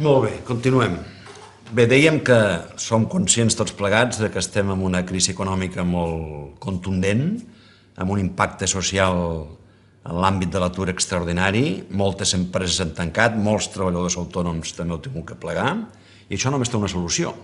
Molt bé, continuem. Bé, dèiem que som conscients tots plegats de que estem en una crisi econòmica molt contundent, amb un impacte social en l'àmbit de l'atur extraordinari, moltes empreses han tancat, molts treballadors autònoms també ho tingut que plegar, i això només té una solució,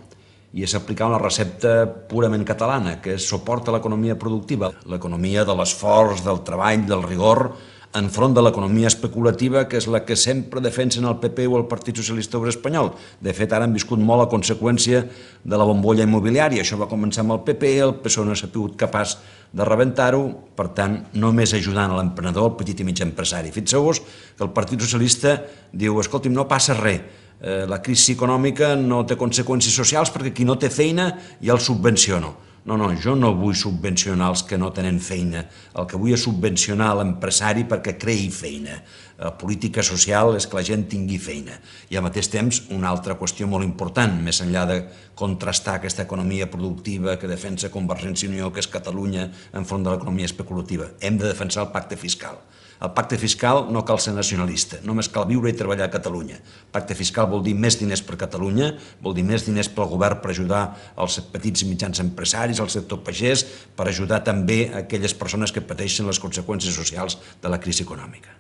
i és aplicar una recepta purament catalana, que és suport a l'economia productiva, l'economia de l'esforç, del treball, del rigor, enfront de l'economia especulativa, que és la que sempre defensen el PP o el Partit Socialista Obrer Espanyol. De fet, ara han viscut molt a conseqüència de la bombolla immobiliària. Això va començar amb el PP, el PSOE no s'ha pogut capaç de rebentar-ho, per tant, només ajudant l'emprenedor, el petit i mig empresari. Fixeu-vos que el Partit Socialista diu, escolti'm, no passa res, eh, la crisi econòmica no té conseqüències socials perquè qui no té feina ja el subvenciono. No, no, jo no vull subvencionar els que no tenen feina. El que vull és subvencionar l'empresari perquè creï feina. La eh, política social és que la gent tingui feina. I al mateix temps, una altra qüestió molt important, més enllà de contrastar aquesta economia productiva que defensa Convergència i Unió, que és Catalunya, enfront de l'economia especulativa. Hem de defensar el pacte fiscal. El pacte fiscal no cal ser nacionalista, només cal viure i treballar a Catalunya. El pacte fiscal vol dir més diners per Catalunya, vol dir més diners pel govern per ajudar els petits i mitjans empresaris, anys al sector pagès per ajudar també aquelles persones que pateixen les conseqüències socials de la crisi econòmica.